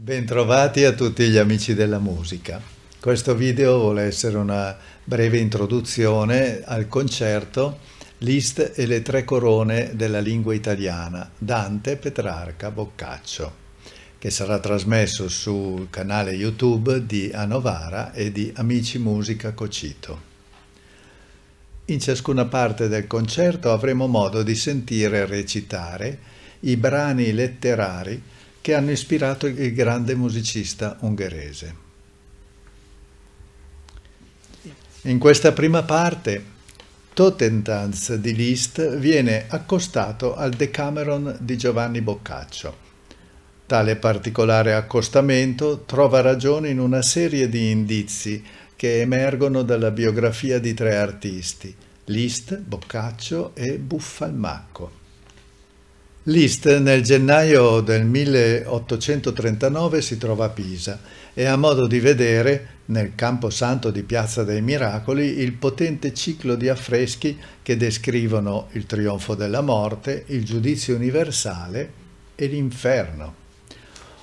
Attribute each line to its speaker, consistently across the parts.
Speaker 1: Bentrovati a tutti gli amici della musica. Questo video vuole essere una breve introduzione al concerto List e le tre corone della lingua italiana, Dante, Petrarca, Boccaccio, che sarà trasmesso sul canale YouTube di Anovara e di Amici Musica Cocito. In ciascuna parte del concerto avremo modo di sentire recitare i brani letterari che hanno ispirato il grande musicista ungherese. In questa prima parte Totentanz di Liszt viene accostato al Decameron di Giovanni Boccaccio. Tale particolare accostamento trova ragione in una serie di indizi che emergono dalla biografia di tre artisti, Liszt, Boccaccio e Buffalmacco. Liszt nel gennaio del 1839 si trova a Pisa e ha modo di vedere, nel Camposanto di Piazza dei Miracoli, il potente ciclo di affreschi che descrivono il trionfo della morte, il giudizio universale e l'inferno.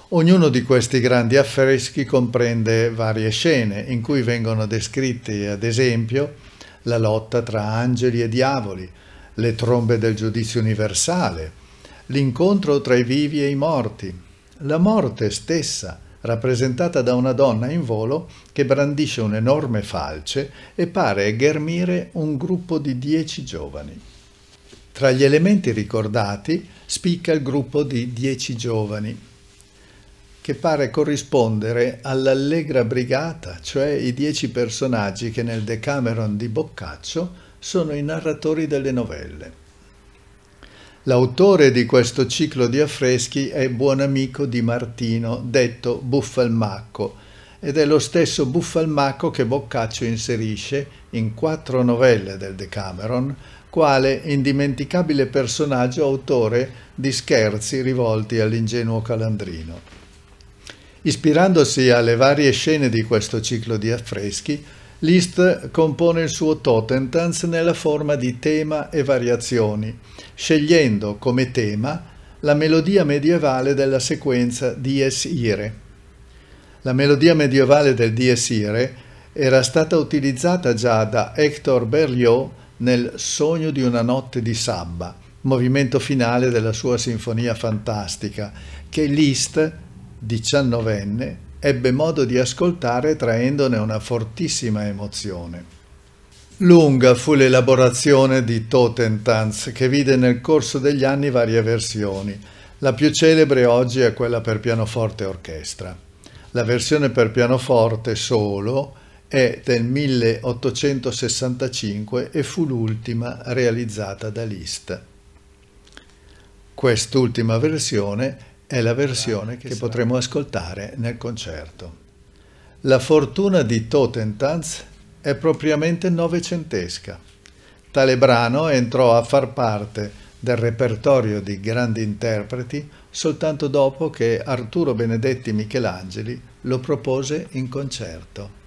Speaker 1: Ognuno di questi grandi affreschi comprende varie scene in cui vengono descritti, ad esempio, la lotta tra angeli e diavoli, le trombe del giudizio universale, l'incontro tra i vivi e i morti, la morte stessa rappresentata da una donna in volo che brandisce un'enorme falce e pare ghermire un gruppo di dieci giovani. Tra gli elementi ricordati spicca il gruppo di dieci giovani, che pare corrispondere all'allegra brigata, cioè i dieci personaggi che nel Decameron di Boccaccio sono i narratori delle novelle. L'autore di questo ciclo di affreschi è buon amico di Martino, detto Buffalmacco, ed è lo stesso Buffalmacco che Boccaccio inserisce in quattro novelle del Decameron, quale indimenticabile personaggio autore di scherzi rivolti all'ingenuo calandrino. Ispirandosi alle varie scene di questo ciclo di affreschi, Liszt compone il suo Totentanz nella forma di tema e variazioni, scegliendo come tema la melodia medievale della sequenza Dies Ire. La melodia medievale del Dies Ire era stata utilizzata già da Hector Berlioz nel Sogno di una notte di sabba, movimento finale della sua Sinfonia Fantastica, che Liszt, diciannovenne, ebbe modo di ascoltare traendone una fortissima emozione. Lunga fu l'elaborazione di Totentanz, che vide nel corso degli anni varie versioni. La più celebre oggi è quella per pianoforte e orchestra. La versione per pianoforte solo è del 1865 e fu l'ultima realizzata da Liszt. Quest'ultima versione è la versione che potremo ascoltare nel concerto. La fortuna di Totentanz è propriamente novecentesca. Tale brano entrò a far parte del repertorio di grandi interpreti soltanto dopo che Arturo Benedetti Michelangeli lo propose in concerto.